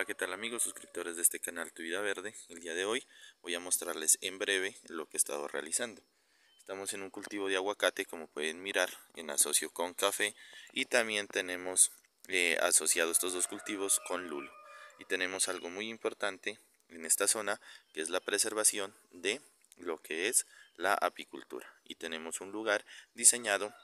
Hola, ¿qué tal amigos suscriptores de este canal Tu Vida Verde? El día de hoy voy a mostrarles en breve lo que he estado realizando. Estamos en un cultivo de aguacate, como pueden mirar, en asocio con café y también tenemos eh, asociado estos dos cultivos con lulo. Y tenemos algo muy importante en esta zona, que es la preservación de lo que es la apicultura. Y tenemos un lugar diseñado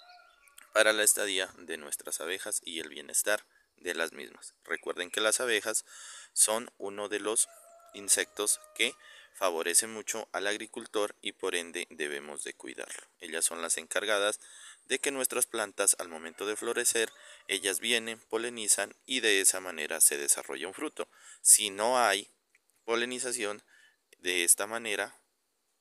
para la estadía de nuestras abejas y el bienestar de las mismas. Recuerden que las abejas son uno de los insectos que favorecen mucho al agricultor y por ende debemos de cuidarlo. Ellas son las encargadas de que nuestras plantas al momento de florecer, ellas vienen, polinizan y de esa manera se desarrolla un fruto. Si no hay polinización, de esta manera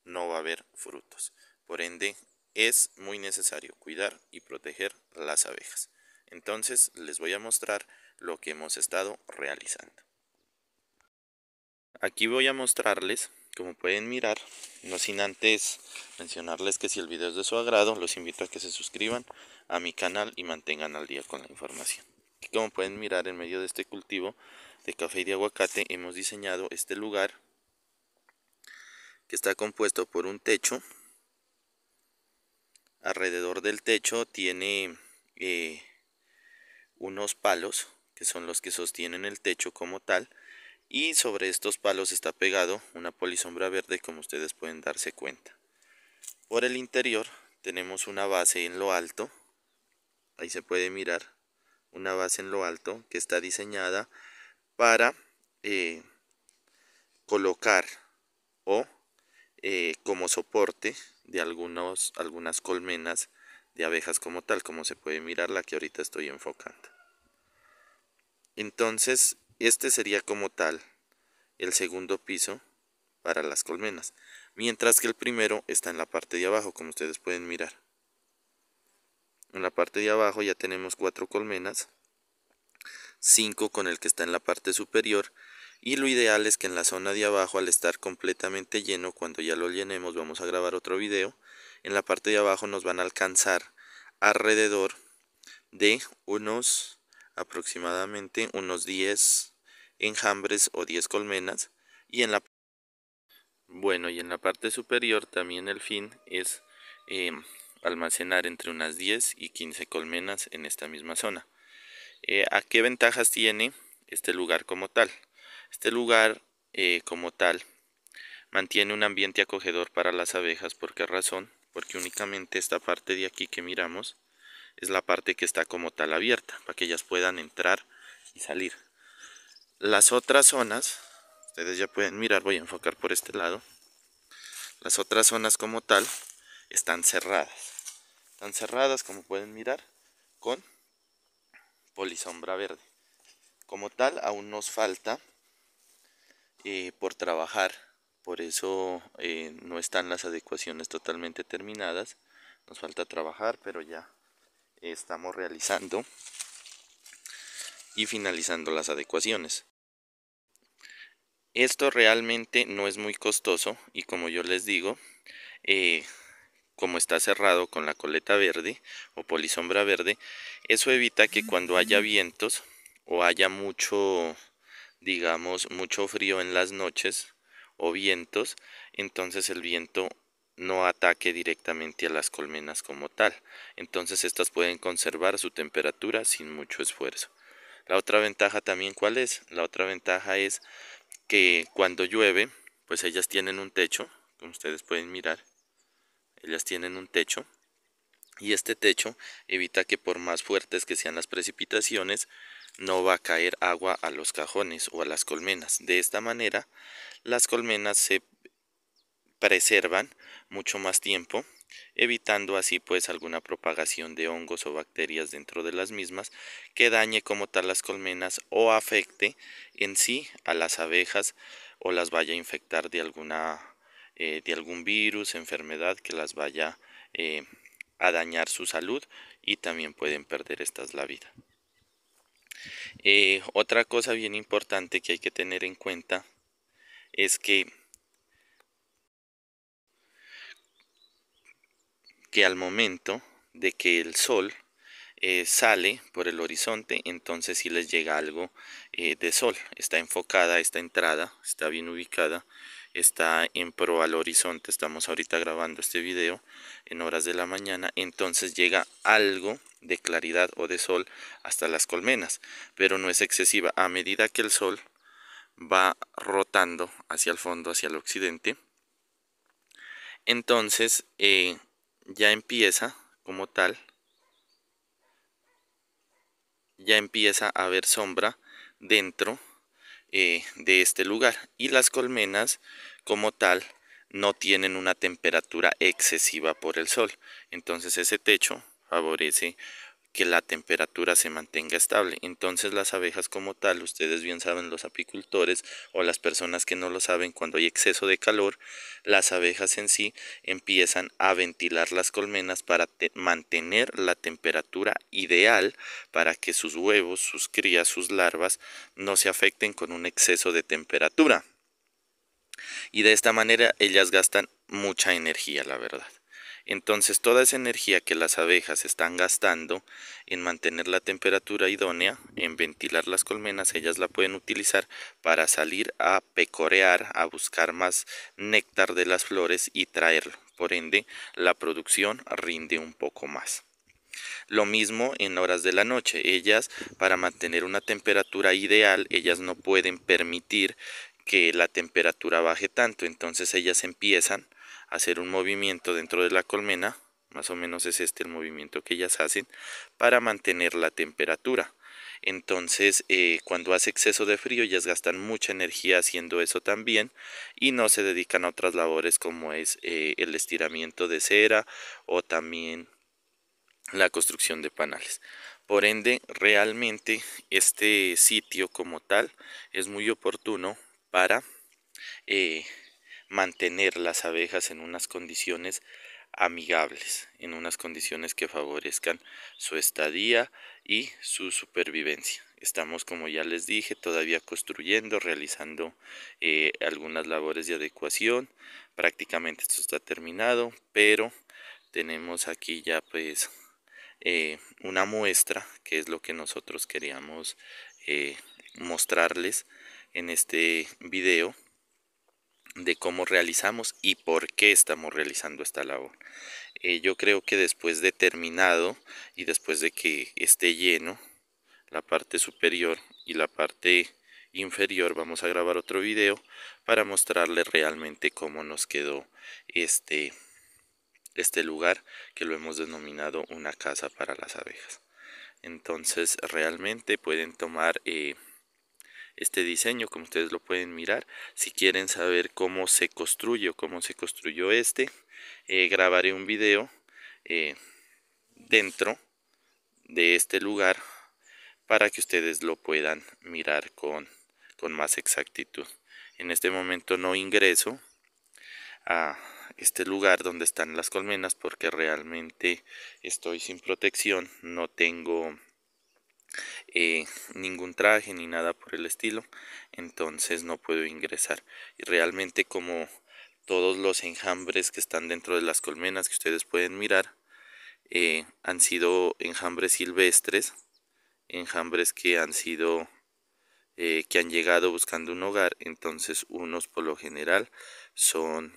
no va a haber frutos. Por ende, es muy necesario cuidar y proteger las abejas. Entonces les voy a mostrar lo que hemos estado realizando. Aquí voy a mostrarles, como pueden mirar, no sin antes mencionarles que si el video es de su agrado, los invito a que se suscriban a mi canal y mantengan al día con la información. como pueden mirar, en medio de este cultivo de café y de aguacate hemos diseñado este lugar que está compuesto por un techo. Alrededor del techo tiene eh, unos palos que son los que sostienen el techo como tal y sobre estos palos está pegado una polisombra verde como ustedes pueden darse cuenta. Por el interior tenemos una base en lo alto, ahí se puede mirar una base en lo alto que está diseñada para eh, colocar o eh, como soporte de algunos, algunas colmenas de abejas como tal, como se puede mirar la que ahorita estoy enfocando. Entonces, este sería como tal el segundo piso para las colmenas, mientras que el primero está en la parte de abajo, como ustedes pueden mirar. En la parte de abajo ya tenemos cuatro colmenas, cinco con el que está en la parte superior, y lo ideal es que en la zona de abajo al estar completamente lleno, cuando ya lo llenemos vamos a grabar otro video, en la parte de abajo nos van a alcanzar alrededor de unos aproximadamente unos 10 enjambres o 10 colmenas y en la bueno y en la parte superior también el fin es eh, almacenar entre unas 10 y 15 colmenas en esta misma zona eh, a qué ventajas tiene este lugar como tal este lugar eh, como tal mantiene un ambiente acogedor para las abejas por qué razón porque únicamente esta parte de aquí que miramos es la parte que está como tal abierta para que ellas puedan entrar y salir las otras zonas ustedes ya pueden mirar voy a enfocar por este lado las otras zonas como tal están cerradas están cerradas como pueden mirar con polisombra verde como tal aún nos falta eh, por trabajar por eso eh, no están las adecuaciones totalmente terminadas nos falta trabajar pero ya estamos realizando y finalizando las adecuaciones esto realmente no es muy costoso y como yo les digo eh, como está cerrado con la coleta verde o polisombra verde eso evita que cuando haya vientos o haya mucho digamos mucho frío en las noches o vientos, entonces el viento no ataque directamente a las colmenas como tal. Entonces estas pueden conservar su temperatura sin mucho esfuerzo. La otra ventaja también cuál es? La otra ventaja es que cuando llueve, pues ellas tienen un techo, como ustedes pueden mirar, ellas tienen un techo y este techo evita que por más fuertes que sean las precipitaciones no va a caer agua a los cajones o a las colmenas. De esta manera las colmenas se preservan mucho más tiempo evitando así pues alguna propagación de hongos o bacterias dentro de las mismas que dañe como tal las colmenas o afecte en sí a las abejas o las vaya a infectar de alguna eh, de algún virus enfermedad que las vaya eh, a dañar su salud y también pueden perder estas la vida. Eh, otra cosa bien importante que hay que tener en cuenta es que, que al momento de que el sol eh, sale por el horizonte, entonces si les llega algo eh, de sol. Está enfocada esta entrada, está bien ubicada está en pro al horizonte, estamos ahorita grabando este video en horas de la mañana, entonces llega algo de claridad o de sol hasta las colmenas, pero no es excesiva. A medida que el sol va rotando hacia el fondo, hacia el occidente, entonces eh, ya empieza como tal, ya empieza a haber sombra dentro eh, de este lugar. Y las colmenas como tal no tienen una temperatura excesiva por el sol. Entonces ese techo favorece que la temperatura se mantenga estable. Entonces las abejas como tal, ustedes bien saben los apicultores o las personas que no lo saben, cuando hay exceso de calor, las abejas en sí empiezan a ventilar las colmenas para mantener la temperatura ideal para que sus huevos, sus crías, sus larvas no se afecten con un exceso de temperatura. Y de esta manera ellas gastan mucha energía, la verdad. Entonces toda esa energía que las abejas están gastando en mantener la temperatura idónea, en ventilar las colmenas, ellas la pueden utilizar para salir a pecorear, a buscar más néctar de las flores y traerlo. Por ende, la producción rinde un poco más. Lo mismo en horas de la noche. Ellas, para mantener una temperatura ideal, ellas no pueden permitir que la temperatura baje tanto. Entonces ellas empiezan hacer un movimiento dentro de la colmena, más o menos es este el movimiento que ellas hacen, para mantener la temperatura. Entonces, eh, cuando hace exceso de frío, ellas gastan mucha energía haciendo eso también y no se dedican a otras labores como es eh, el estiramiento de cera o también la construcción de panales. Por ende, realmente este sitio como tal es muy oportuno para eh, mantener las abejas en unas condiciones amigables, en unas condiciones que favorezcan su estadía y su supervivencia. Estamos, como ya les dije, todavía construyendo, realizando eh, algunas labores de adecuación. Prácticamente esto está terminado, pero tenemos aquí ya pues eh, una muestra que es lo que nosotros queríamos eh, mostrarles en este video de cómo realizamos y por qué estamos realizando esta labor. Eh, yo creo que después de terminado y después de que esté lleno, la parte superior y la parte inferior vamos a grabar otro video para mostrarles realmente cómo nos quedó este, este lugar que lo hemos denominado una casa para las abejas entonces realmente pueden tomar eh, este diseño como ustedes lo pueden mirar si quieren saber cómo se construye cómo se construyó este eh, grabaré un video eh, dentro de este lugar para que ustedes lo puedan mirar con, con más exactitud en este momento no ingreso a este lugar donde están las colmenas porque realmente estoy sin protección no tengo eh, ningún traje ni nada por el estilo entonces no puedo ingresar y realmente como todos los enjambres que están dentro de las colmenas que ustedes pueden mirar eh, han sido enjambres silvestres enjambres que han sido eh, que han llegado buscando un hogar entonces unos por lo general son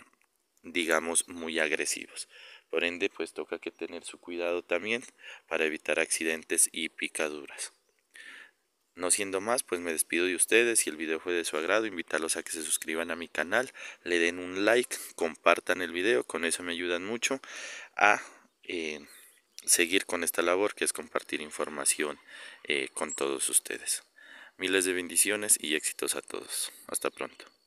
digamos muy agresivos por ende pues toca que tener su cuidado también para evitar accidentes y picaduras no siendo más, pues me despido de ustedes. Si el video fue de su agrado, invitarlos a que se suscriban a mi canal, le den un like, compartan el video, con eso me ayudan mucho a eh, seguir con esta labor que es compartir información eh, con todos ustedes. Miles de bendiciones y éxitos a todos. Hasta pronto.